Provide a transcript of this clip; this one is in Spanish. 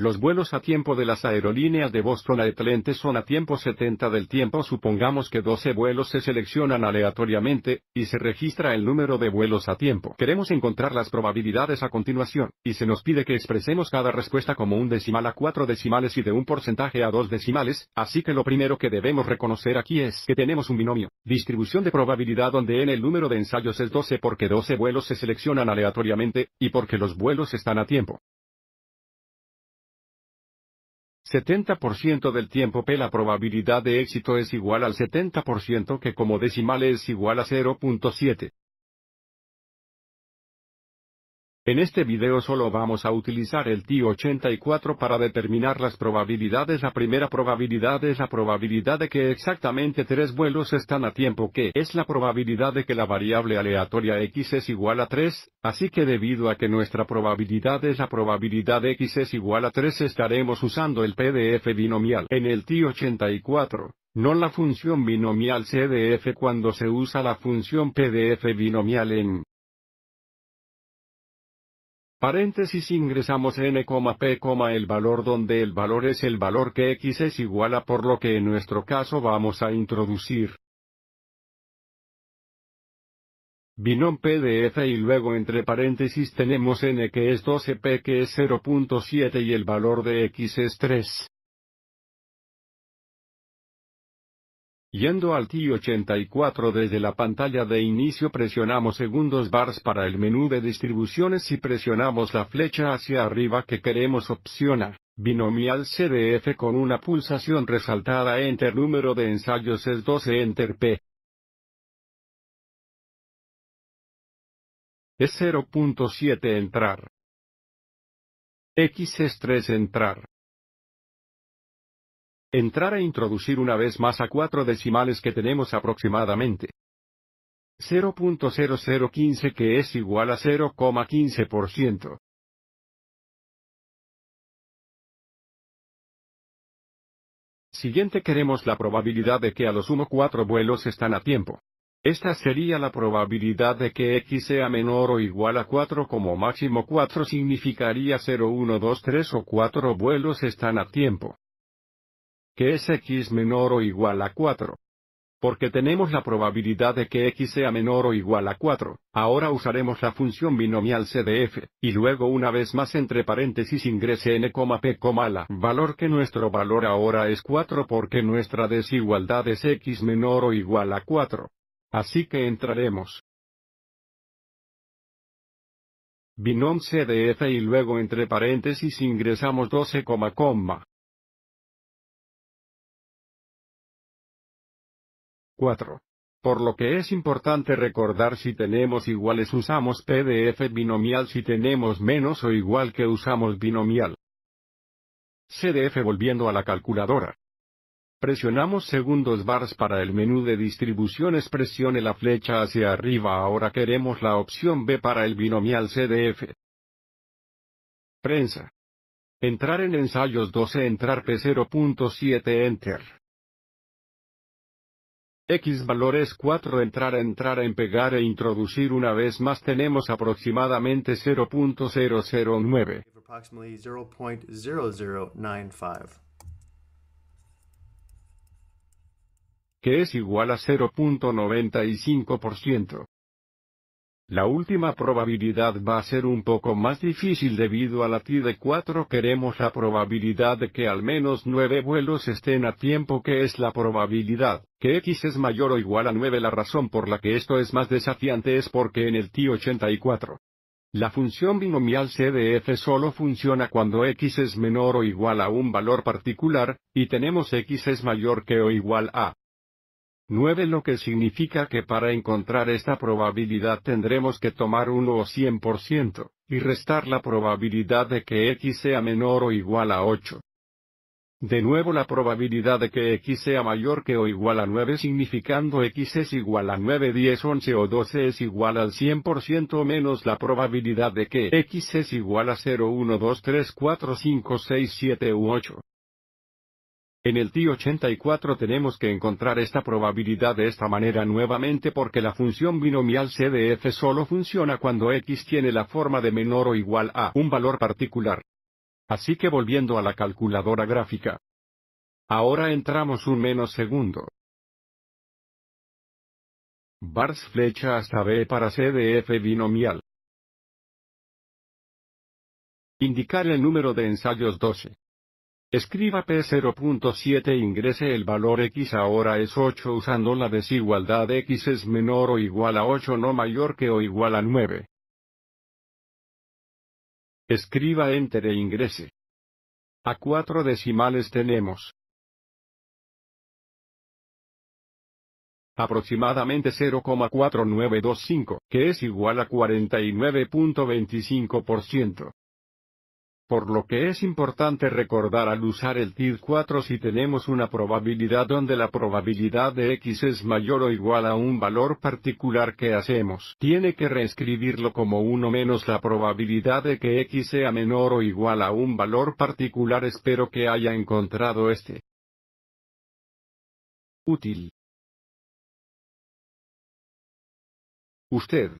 Los vuelos a tiempo de las aerolíneas de Boston a Atlanta son a tiempo 70 del tiempo. Supongamos que 12 vuelos se seleccionan aleatoriamente, y se registra el número de vuelos a tiempo. Queremos encontrar las probabilidades a continuación, y se nos pide que expresemos cada respuesta como un decimal a cuatro decimales y de un porcentaje a dos decimales, así que lo primero que debemos reconocer aquí es que tenemos un binomio. Distribución de probabilidad donde n el número de ensayos es 12 porque 12 vuelos se seleccionan aleatoriamente, y porque los vuelos están a tiempo. 70% del tiempo P la probabilidad de éxito es igual al 70% que como decimal es igual a 0.7. En este video solo vamos a utilizar el TI-84 para determinar las probabilidades. La primera probabilidad es la probabilidad de que exactamente tres vuelos están a tiempo que es la probabilidad de que la variable aleatoria X es igual a 3, así que debido a que nuestra probabilidad es la probabilidad X es igual a 3 estaremos usando el PDF binomial en el TI-84. No la función binomial CDF cuando se usa la función PDF binomial en Paréntesis ingresamos n, e p, el valor donde el valor es el valor que x es igual a por lo que en nuestro caso vamos a introducir. binom pdf y luego entre paréntesis tenemos n que es 12p que es 0.7 y el valor de x es 3. Yendo al T84 desde la pantalla de inicio presionamos segundos bars para el menú de distribuciones y presionamos la flecha hacia arriba que queremos opcionar, Binomial CDF con una pulsación resaltada Enter número de ensayos es 12 Enter P. Es 0.7 entrar. X es 3 entrar entrar a introducir una vez más a cuatro decimales que tenemos aproximadamente. 0.0015 que es igual a 0,15%. Siguiente queremos la probabilidad de que a los sumo 4 vuelos están a tiempo. Esta sería la probabilidad de que x sea menor o igual a 4 como máximo 4 significaría 0, 1, 2, 3 o 4 vuelos están a tiempo que es x menor o igual a 4. Porque tenemos la probabilidad de que x sea menor o igual a 4, ahora usaremos la función binomial CDF, y luego una vez más entre paréntesis ingrese n, p, la valor que nuestro valor ahora es 4 porque nuestra desigualdad es x menor o igual a 4. Así que entraremos. Binom CDF y luego entre paréntesis ingresamos 12, 4. Por lo que es importante recordar si tenemos iguales usamos PDF binomial si tenemos menos o igual que usamos binomial. CDF volviendo a la calculadora. Presionamos segundos bars para el menú de distribuciones. Presione la flecha hacia arriba. Ahora queremos la opción B para el binomial CDF. Prensa. Entrar en ensayos 12. Entrar P0.7 Enter. X valores 4 entrar entrar en pegar e introducir una vez más tenemos aproximadamente 0.009. que es igual a 0.95%. La última probabilidad va a ser un poco más difícil debido a la de 4 queremos la probabilidad de que al menos 9 vuelos estén a tiempo que es la probabilidad, que X es mayor o igual a 9 la razón por la que esto es más desafiante es porque en el T84. La función binomial CDF solo funciona cuando X es menor o igual a un valor particular, y tenemos X es mayor que o igual a 9 lo que significa que para encontrar esta probabilidad tendremos que tomar 1 o 100%, y restar la probabilidad de que x sea menor o igual a 8. De nuevo la probabilidad de que x sea mayor que o igual a 9 significando x es igual a 9, 10, 11 o 12 es igual al 100% menos la probabilidad de que x es igual a 0, 1, 2, 3, 4, 5, 6, 7 u 8. En el T84 tenemos que encontrar esta probabilidad de esta manera nuevamente porque la función binomial CDF solo funciona cuando x tiene la forma de menor o igual a un valor particular. Así que volviendo a la calculadora gráfica. Ahora entramos un menos segundo. Bars flecha hasta B para CDF binomial. Indicar el número de ensayos 12. Escriba P0.7 ingrese el valor X ahora es 8 usando la desigualdad X es menor o igual a 8 no mayor que o igual a 9. Escriba Enter e ingrese. A 4 decimales tenemos. aproximadamente 0,4925, que es igual a 49.25% por lo que es importante recordar al usar el TID 4 si tenemos una probabilidad donde la probabilidad de X es mayor o igual a un valor particular que hacemos. Tiene que reescribirlo como 1 menos la probabilidad de que X sea menor o igual a un valor particular. Espero que haya encontrado este útil. Usted